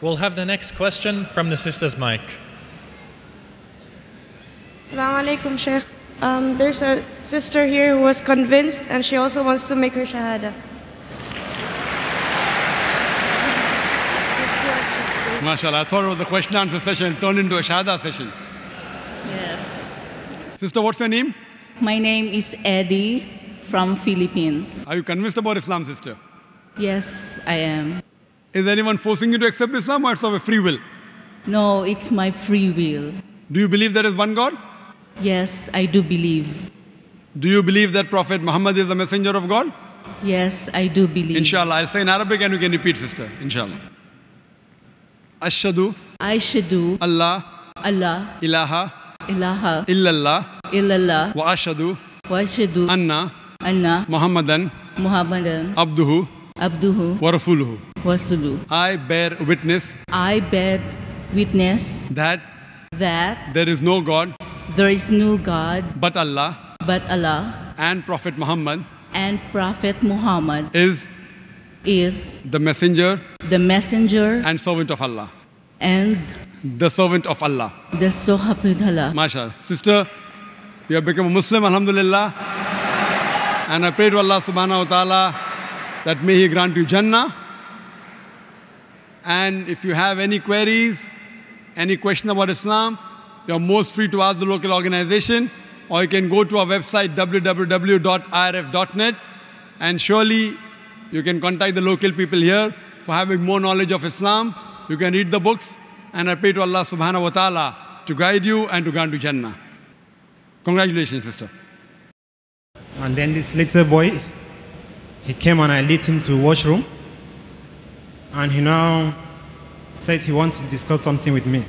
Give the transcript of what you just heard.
We'll have the next question from the sister's mic. Assalamu alaikum, Sheikh. Um, there's a sister here who was convinced and she also wants to make her shahada. MashaAllah, I thought the question answer session turned into a shahada session. Yes. Sister, what's your name? My name is Eddie from Philippines. Are you convinced about Islam, sister? Yes, I am. Is anyone forcing you to accept Islam or it's of a free will? No, it's my free will. Do you believe there is one God? Yes, I do believe. Do you believe that Prophet Muhammad is a messenger of God? Yes, I do believe. Inshallah, I'll say in Arabic and you can repeat, sister. Inshallah. Ashadu. Ashadu. Allah. Allah. Ilaha. Ilaha. Illallah. Illallah. Wa ashadu. Wa ashadu. Anna. Anna. Muhammadan. Muhammadan. Abduhu. Abduhu. Warasuluhu. Wasulu. I bear witness. I bear witness. That. That. There is no God. There is no God. But Allah. But Allah. And Prophet Muhammad. And Prophet Muhammad. Is. Is. The messenger. The messenger. And servant of Allah. And. The servant of Allah. The servant Allah. Sister, you have become a Muslim, Alhamdulillah. And I pray to Allah subhanahu wa ta'ala that may He grant you Jannah. And if you have any queries, any question about Islam, you're most free to ask the local organization or you can go to our website www.irf.net and surely you can contact the local people here for having more knowledge of Islam. You can read the books and I pray to Allah subhanahu wa ta'ala to guide you and to grant you Jannah. Congratulations, sister. And then this little boy he came and I led him to washroom and he now said he wants to discuss something with me.